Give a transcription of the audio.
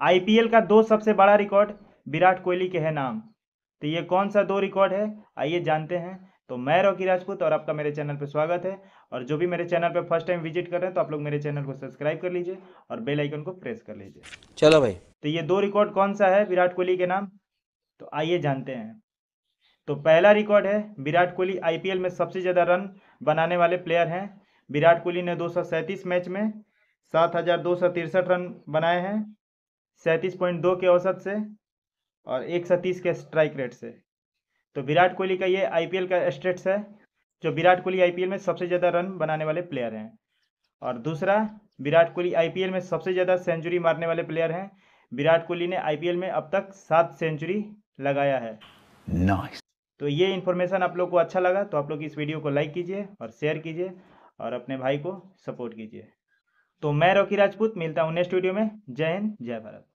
IPL का दो सबसे बड़ा रिकॉर्ड विराट कोहली के है नाम तो ये कौन सा दो रिकॉर्ड है आइए जानते हैं तो मैं रॉकी राजपूत और आपका मेरे चैनल पर स्वागत है और जो भी मेरे चैनल पर फर्स्ट टाइम विजिट कर रहे हैं तो आप लोग मेरे चैनल को सब्सक्राइब कर लीजिए और बेल आइकन को प्रेस कर लीजिए चलो भाई तो ये दो रिकॉर्ड कौन सा है विराट कोहली के नाम तो आइए जानते हैं तो पहला रिकॉर्ड है विराट कोहली आईपीएल में सबसे ज़्यादा रन बनाने वाले प्लेयर हैं विराट कोहली ने दो मैच में सात रन बनाए हैं सैंतीस पॉइंट दो के औसत से और एक सौ तीस के स्ट्राइक रेट से तो विराट कोहली का ये आईपीएल का स्टेट्स है जो विराट कोहली आईपीएल में सबसे ज़्यादा रन बनाने वाले प्लेयर हैं और दूसरा विराट कोहली आईपीएल में सबसे ज़्यादा सेंचुरी मारने वाले प्लेयर हैं विराट कोहली ने आईपीएल में अब तक सात सेंचुरी लगाया है nice. तो ये इन्फॉर्मेशन आप लोग को अच्छा लगा तो आप लोग इस वीडियो को लाइक कीजिए और शेयर कीजिए और अपने भाई को सपोर्ट कीजिए तो मैं रोकी राजपूत मिलता हूँ नेक्स्ट वीडियो में जय हिंद जय भारत